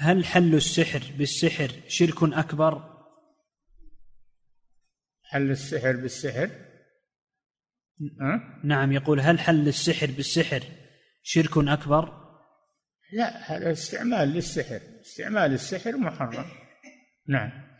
هل حل السحر بالسحر شرك أكبر حل السحر بالسحر أه؟ نعم يقول هل حل السحر بالسحر شرك أكبر لا هذا استعمال للسحر استعمال السحر محرم نعم